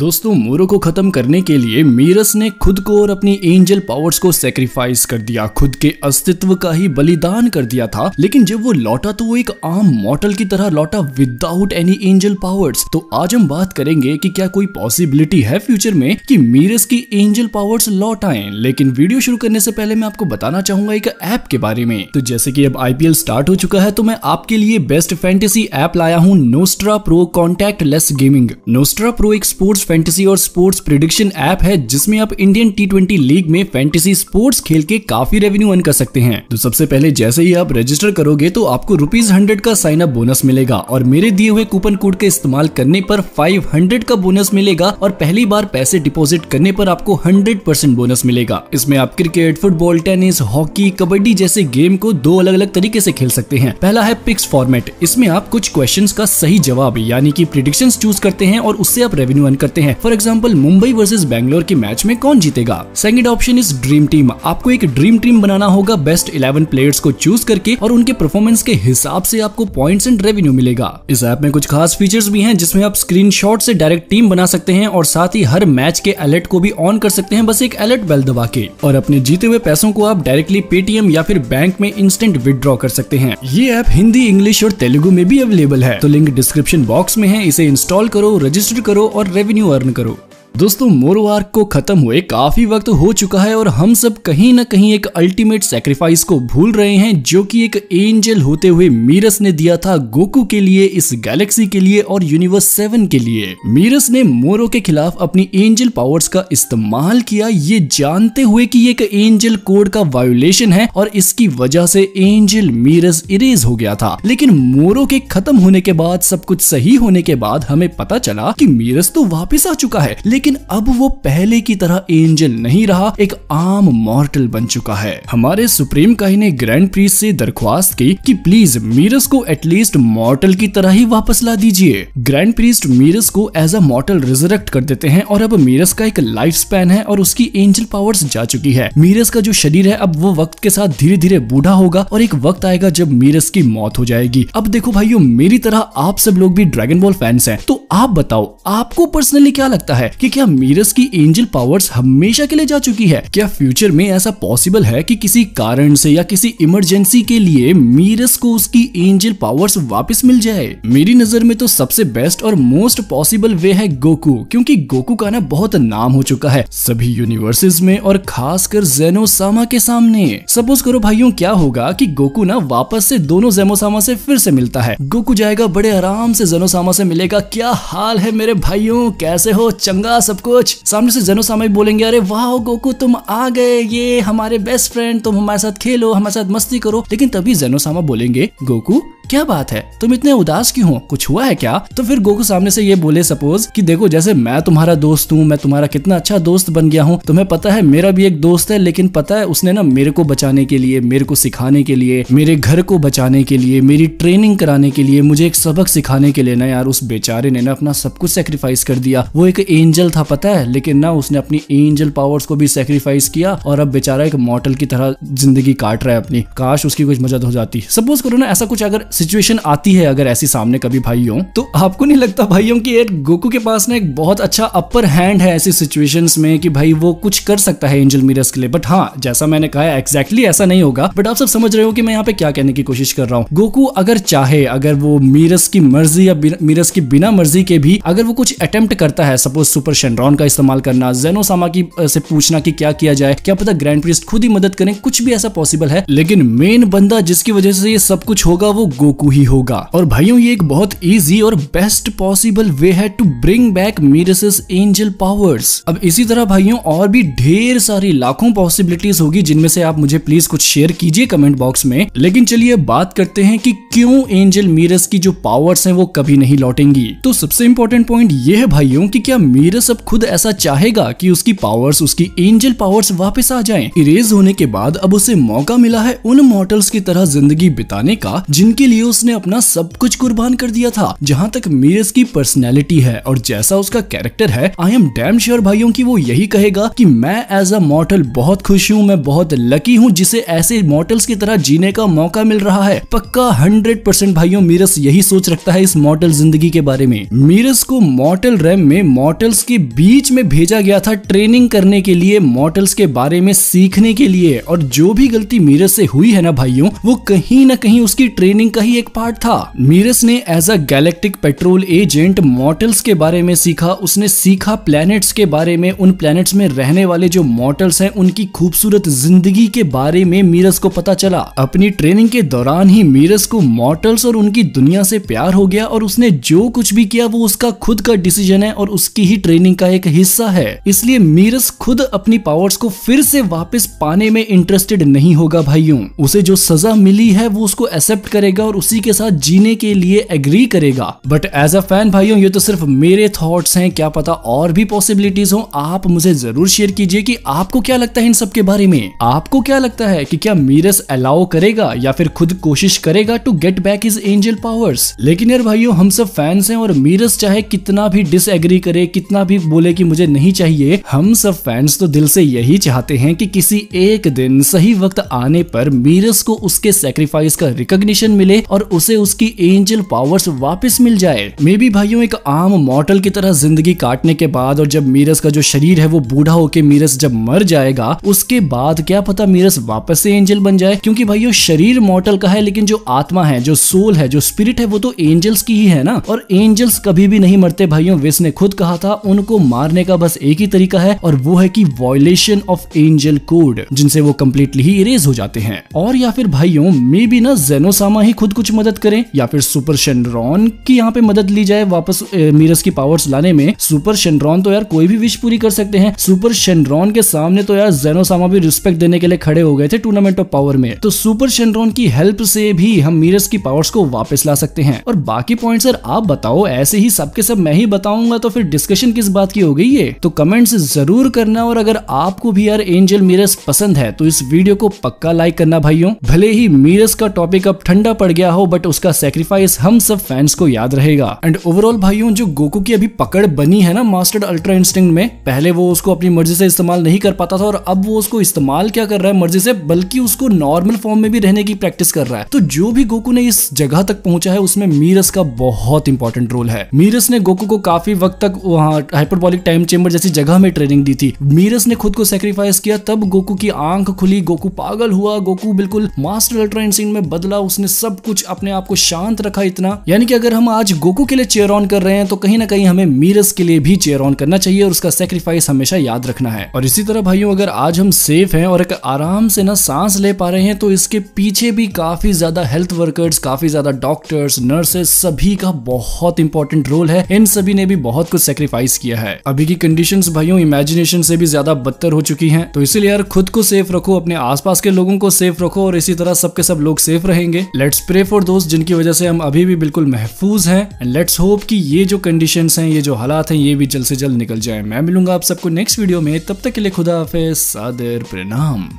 दोस्तों मोरो को खत्म करने के लिए मीरस ने खुद को और अपनी एंजल पावर्स को सेक्रीफाइस कर दिया खुद के अस्तित्व का ही बलिदान कर दिया था लेकिन जब वो लौटा तो वो एक आम मॉडल की तरह लौटा विदाउट एनी एंजल पावर्स तो आज हम बात करेंगे कि क्या कोई पॉसिबिलिटी है फ्यूचर में कि मीरस की एंजल पावर्स लौट आए लेकिन वीडियो शुरू करने से पहले मैं आपको बताना चाहूंगा एक ऐप के बारे में तो जैसे की अब आई स्टार्ट हो चुका है तो मैं आपके लिए बेस्ट फैंटेसी ऐप लाया हूँ Nostra pro contactless gaming Nostra pro एक स्पोर्ट्स फैंटेसी और स्पोर्ट्स प्रिडिक्शन ऐप है जिसमें आप इंडियन टी ट्वेंटी लीग में फैंटेसी स्पोर्ट्स खेल के काफी रेवेन्यू अर्न कर सकते हैं तो सबसे पहले जैसे ही आप रजिस्टर करोगे तो आपको रुपीज हंड्रेड का साइन अप बोनस मिलेगा और मेरे दिए हुए कूपन कोड का इस्तेमाल करने पर फाइव हंड्रेड का बोनस मिलेगा और पहली बार पैसे डिपोजिट करने पर आपको हंड्रेड परसेंट बोनस मिलेगा इसमें आप cricket football tennis hockey kabaddi जैसे गेम को दो अलग अलग तरीके से खेल सकते हैं पहला है पिक्स फॉर्मेट इसमें आप कुछ क्वेश्चन का सही जवाब यानी की प्रिडिक्शन चूज करते हैं और उससे आप रेवेन्यू अर्न करते सकते हैं for example Mumbai versus Bangalore के मैच में कौन जीतेगा second option is dream team आपको एक ड्रीम टीम बनाना होगा बेस्ट इलेवन प्लेयर्स को चूज करके और उनके परफॉर्मेंस के हिसाब से आपको पॉइंट्स एंड रेवेन्यू मिलेगा इस ऐप में कुछ खास फीचर्स भी हैं जिसमें आप स्क्रीनशॉट से डायरेक्ट टीम बना सकते हैं और साथ ही हर मैच के अलर्ट को भी ऑन कर सकते हैं बस एक अलर्ट बेल दबा के और अपने जीते हुए पैसों को आप डायरेक्टली पेटीएम या फिर बैंक में इंस्टेंट विदड्रॉ कर सकते हैं ये ऐप हिंदी इंग्लिश और तेलुगु में भी अवेलेबल है तो लिंक डिस्क्रिप्शन बॉक्स में है इसे इंस्टॉल करो रजिस्टर करो और रेवेन्यू रेवेन्यू अर्न करो दोस्तों मोरवार को खत्म हुए काफी वक्त हो चुका है और हम सब कहीं ना कहीं एक अल्टीमेट सेक्रीफाइस को भूल रहे हैं जो कि एक एंजल होते हुए मीरस ने दिया था गोकू के लिए इस गैलेक्सी के लिए और यूनिवर्स सेवन के लिए मीरस ने मोरो के खिलाफ अपनी एंजल पावर्स का इस्तेमाल किया ये जानते हुए की एक एंजल कोड का वायोलेशन है और इसकी वजह से एंजल मीरस इरेज हो गया था लेकिन मोरो के खत्म होने के बाद सब कुछ सही होने के बाद हमें पता चला की मीरस तो वापिस आ चुका है लेकिन अब वो पहले की तरह एंजल नहीं रहा एक आम मॉर्टल बन चुका है हमारे सुप्रीम काई ने ग्रैंड प्रीस से दरख्वास्त की कि प्लीज मीरस को एटलीस्ट मॉर्टल की तरह ही वापस ला दीजिए ग्रैंड प्रीस मीरस को एज अ मॉर्टल रिजरेक्ट कर देते हैं और अब मीरस का एक लाइफ स्पैन है और उसकी एंजल पावर जा चुकी है मीरस का जो शरीर है अब वो वक्त के साथ धीरे धीरे बूढ़ा होगा और एक वक्त आएगा जब मीरस की मौत हो जाएगी अब देखो भाइयों मेरी तरह आप सब लोग भी ड्रैगन बॉल फैंस हैं तो आप बताओ आपको पर्सनली क्या लगता है कि क्या मीरस की एंजल पावर्स हमेशा के लिए जा चुकी है क्या फ्यूचर में ऐसा पॉसिबल है कि किसी कारण से या किसी इमरजेंसी के लिए मीरस को उसकी एंजल पावर्स वापस मिल जाए मेरी नजर में तो सबसे बेस्ट और मोस्ट पॉसिबल वे है गोकू क्योंकि गोकू का ना बहुत नाम हो चुका है सभी यूनिवर्सेस में और कर जेनोसामा के सामने सपोज करो भाइयों क्या होगा की गोकू ना वापस ऐसी दोनों जेनोसामा ऐसी फिर से मिलता है गोकू जाएगा बड़े आराम से जेनोसामा से मिलेगा क्या हाल है मेरे भाइयों कैसे हो चंगा था सब कुछ सामने से जनो सामय बोलेंगे अरे वाह गोकू तुम आ गए ये हमारे बेस्ट फ्रेंड तुम हमारे साथ खेलो हमारे साथ मस्ती करो लेकिन तभी जेनोसामा बोलेंगे गोकू क्या बात है तुम इतने उदास क्यों हो कुछ हुआ है क्या तो फिर गोकू सामने से ये बोले सपोज कि देखो जैसे मैं तुम्हारा दोस्त हूँ मैं तुम्हारा कितना अच्छा दोस्त बन गया हूँ तुम्हें पता है मेरा भी एक दोस्त है लेकिन पता है उसने ना मेरे को बचाने के लिए मेरे को सिखाने के लिए मेरे घर को बचाने के लिए मेरी ट्रेनिंग कराने के लिए मुझे एक सबक सिखाने के लिए ना यार उस बेचारे ने ना अपना सब कुछ सेक्रीफाइस कर दिया वो एक एंजल था पता है लेकिन ना उसने अपनी एंजल पावर्स को भी सेक्रीफाइस किया और अब बेचारा एक मॉडल की तरह जिंदगी काट रहा है अपनी काश उसकी कुछ मदद हो जाती सपोज करो ना ऐसा कुछ अगर सिचुएशन आती है अगर ऐसी सामने कभी भाइयों तो आपको नहीं लगता भाइयों की एक गोकू के पास ना एक बहुत अच्छा अपर हैंड है ऐसी सिचुएशन में कि भाई वो कुछ कर सकता है एंजल मीरस के लिए बट हाँ जैसा मैंने कहा एक्जैक्टली ऐसा नहीं होगा बट आप सब समझ रहे हो कि मैं यहाँ पे क्या कहने की कोशिश कर रहा हूँ गोकू अगर चाहे अगर वो मीरस की मर्जी या मीरस की बिना मर्जी के भी अगर वो कुछ अटेम्प्ट करता है सपोज सुपर शेंड्रॉन का इस्तेमाल करना जेनोसामा की से पूछना कि क्या किया जाए क्या पता ग्रैंड प्रिस्ट खुद ही मदद करें कुछ भी ऐसा पॉसिबल है लेकिन मेन बंदा जिसकी वजह से ये सब कुछ होगा वो गोकू गोकू ही होगा और भाइयों ये एक बहुत इजी और बेस्ट पॉसिबल वे है टू ब्रिंग बैक मीरसेस एंजल पावर्स अब इसी तरह भाइयों और भी ढेर सारी लाखों पॉसिबिलिटीज होगी जिनमें से आप मुझे प्लीज कुछ शेयर कीजिए कमेंट बॉक्स में लेकिन चलिए बात करते हैं की क्यों एंजल मीरस की जो पावर्स है वो कभी नहीं लौटेंगी तो सबसे इम्पोर्टेंट पॉइंट ये है भाइयों की क्या मीरस अब खुद ऐसा चाहेगा की उसकी पावर्स उसकी एंजल पावर्स वापस आ जाए इरेज होने के बाद अब उसे मौका मिला है उन मॉडल्स की तरह जिंदगी बिताने का जिनके लिए लिए उसने अपना सब कुछ कुर्बान कर दिया था जहाँ तक मीरस की पर्सनैलिटी है और जैसा उसका कैरेक्टर है आई एम डैम श्योर भाइयों की वो यही कहेगा की मैं एज अ मॉर्टल बहुत खुश हूँ मैं बहुत लकी हूँ जिसे ऐसे मॉर्टल्स की तरह जीने का मौका मिल रहा है पक्का हंड्रेड परसेंट भाइयों मीरस यही सोच रखता है इस मॉर्टल जिंदगी के बारे में मीरस को मॉर्टल रैम में मॉर्टल्स के बीच में भेजा गया था ट्रेनिंग करने के लिए मॉर्टल्स के बारे में सीखने के लिए और जो भी गलती मीरस से हुई है ना भाइयों वो कहीं ना कहीं उसकी ट्रेनिंग का का ही एक पार्ट था मीरस ने as a galactic patrol agent mortals के बारे में सीखा उसने सीखा प्लैनेट्स के बारे में उन प्लैनेट्स में रहने वाले जो मॉटल्स हैं उनकी खूबसूरत जिंदगी के बारे में मीरस को पता चला अपनी ट्रेनिंग के दौरान ही मीरस को मॉटल्स और उनकी दुनिया से प्यार हो गया और उसने जो कुछ भी किया वो उसका खुद का डिसीजन है और उसकी ही ट्रेनिंग का एक हिस्सा है इसलिए मीरस खुद अपनी पावर्स को फिर से वापस पाने में इंटरेस्टेड नहीं होगा भाइयों उसे जो सजा मिली है वो उसको एक्सेप्ट करेगा और उसी के साथ जीने के लिए एग्री करेगा बट एज अ फैन भाइयों ये तो सिर्फ मेरे थॉट्स हैं क्या पता और भी पॉसिबिलिटीज हो आप मुझे जरूर शेयर कीजिए कि आपको क्या लगता है इन सब के बारे में आपको क्या लगता है कि क्या मीरस अलाउ करेगा या फिर खुद कोशिश करेगा to get back his angel powers लेकिन यार भाइयों हम सब फैंस हैं और मीरस चाहे कितना भी डिसएग्री करे कितना भी बोले कि मुझे नहीं चाहिए हम सब फैंस तो दिल से यही चाहते हैं कि किसी एक दिन सही वक्त आने पर मीरस को उसके सेक्रीफाइस का रिकॉग्निशन मिले और उसे उसकी एंजल पावर्स वापस मिल जाए मे भी भाइयों एक आम मॉटल की तरह जिंदगी काटने के बाद और जब मीरस का जो शरीर है वो बूढ़ा होके मीरस जब मर जाएगा उसके बाद क्या पता मीरस वापस से एंजल बन जाए क्योंकि भाइयों शरीर मॉटल का है लेकिन जो आत्मा है जो सोल है जो स्पिरिट है वो तो एंजल्स की ही है ना और एंजल्स कभी भी नहीं मरते भाइयों विस ने खुद कहा था उनको मारने का बस एक ही तरीका है और वो है की वॉयलेशन ऑफ एंजल कोड जिनसे वो कम्प्लीटली ही इरेज हो जाते हैं और या फिर भाइयों मे भी ना जेनोसामा ही खुद खुद कुछ मदद करें या फिर सुपर शेंड्रॉन की यहाँ पे मदद ली जाए वापस मीरस की पावर्स लाने में सुपर शेंड्रॉन तो यार कोई भी विश पूरी कर सकते हैं सुपर शेंड्रॉन के सामने तो यार जेनोसामा भी रिस्पेक्ट देने के लिए खड़े हो गए थे टूर्नामेंट ऑफ पावर में तो सुपर शेंड्रॉन की हेल्प से भी हम मीरस की पावर्स को वापस ला सकते हैं और बाकी पॉइंट सर आप बताओ ऐसे ही सबके सब मैं ही बताऊंगा तो फिर डिस्कशन किस बात की हो गई ये तो कमेंट्स जरूर करना और अगर आपको भी यार एंजल मीरस पसंद है तो इस वीडियो को पक्का लाइक करना भाइयों भले ही मीरस का टॉपिक अब ठंडा पड़ गया गया हो बट उसका सेक्रीफाइस हम सब फैंस को याद रहेगा एंड ओवरऑल भाइयों जो गोकू की अभी पकड़ बनी है ना मास्टर्ड अल्ट्रा इंस्टिंग में पहले वो उसको अपनी मर्जी से इस्तेमाल नहीं कर पाता था और अब वो उसको इस्तेमाल क्या कर रहा है मर्जी से बल्कि उसको नॉर्मल फॉर्म में भी रहने की प्रैक्टिस कर रहा है तो जो भी गोकू ने इस जगह तक पहुंचा है उसमें मीरस का बहुत इंपॉर्टेंट रोल है मीरस ने गोकू को काफी वक्त तक वहाँ हाइपरबॉलिक टाइम चेम्बर जैसी जगह में ट्रेनिंग दी थी मीरस ने खुद को सेक्रीफाइस किया तब गोकू की आंख खुली गोकू पागल हुआ गोकू बिल्कुल मास्टर अल्ट्रा इंस्टिंग में बदला उसने सब कुछ कुछ अपने आप को शांत रखा इतना यानी कि अगर हम आज गोकू के लिए चेयर ऑन कर रहे हैं तो कहीं ना कहीं हमें मीरस के लिए भी चेयर ऑन करना चाहिए और उसका सेक्रीफाइस हमेशा याद रखना है और इसी तरह भाइयों अगर आज हम सेफ है और एक आराम से ना सांस ले पा रहे हैं तो इसके पीछे भी काफी ज्यादा हेल्थ वर्कर्स काफी ज्यादा डॉक्टर्स नर्सेस सभी का बहुत इंपॉर्टेंट रोल है इन सभी ने भी बहुत कुछ सेक्रीफाइस किया है अभी की कंडीशन भाइयों इमेजिनेशन से भी ज्यादा बदतर हो चुकी है तो इसीलिए यार खुद को सेफ रखो अपने आसपास के लोगों को सेफ रखो और इसी तरह सबके सब लोग सेफ रहेंगे लेट्स प्रे प्रे फॉर दोस्त जिनकी वजह से हम अभी भी बिल्कुल महफूज हैं एंड लेट्स होप कि ये जो कंडीशन हैं ये जो हालात हैं ये भी जल्द से जल्द निकल जाए मैं मिलूंगा आप सबको नेक्स्ट वीडियो में तब तक के लिए खुदा हाफिज सादर प्रणाम